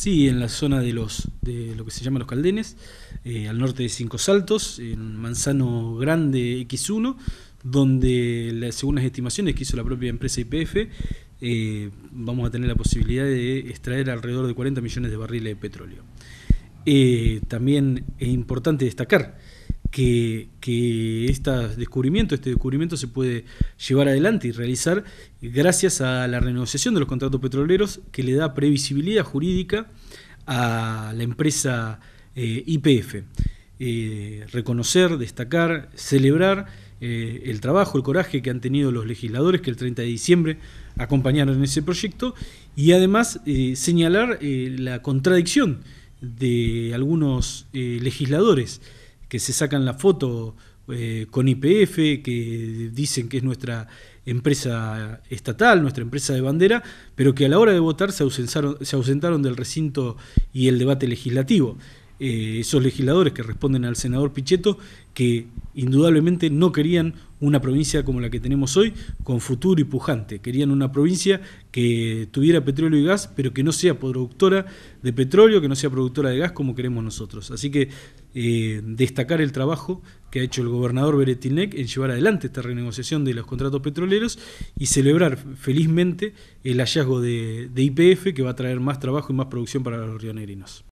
Sí, en la zona de los de lo que se llama los Caldenes, eh, al norte de Cinco Saltos, en Manzano Grande X1, donde según las estimaciones que hizo la propia empresa IPF, eh, vamos a tener la posibilidad de extraer alrededor de 40 millones de barriles de petróleo. Eh, también es importante destacar que, este descubrimiento, este descubrimiento se puede llevar adelante y realizar gracias a la renegociación de los contratos petroleros que le da previsibilidad jurídica a la empresa eh, IPF. Eh, reconocer, destacar, celebrar eh, el trabajo, el coraje que han tenido los legisladores que el 30 de diciembre acompañaron en ese proyecto y además señalar la contradicción de algunos legisladores que se sacan la foto eh, con IPF, que dicen que es nuestra empresa estatal, nuestra empresa de bandera, pero que a la hora de votar se ausentaron, se ausentaron del recinto y el debate legislativo. Eh, esos legisladores que responden al senador Pichetto, que indudablemente no querían una provincia como la que tenemos hoy, con futuro y pujante. Querían una provincia que tuviera petróleo y gas, pero que no sea productora de petróleo, que no sea productora de gas como queremos nosotros. Así que eh, destacar el trabajo que ha hecho el gobernador Beretinek en llevar adelante esta renegociación de los contratos petroleros y celebrar felizmente el hallazgo de IPF que va a traer más trabajo y más producción para los rionegrinos.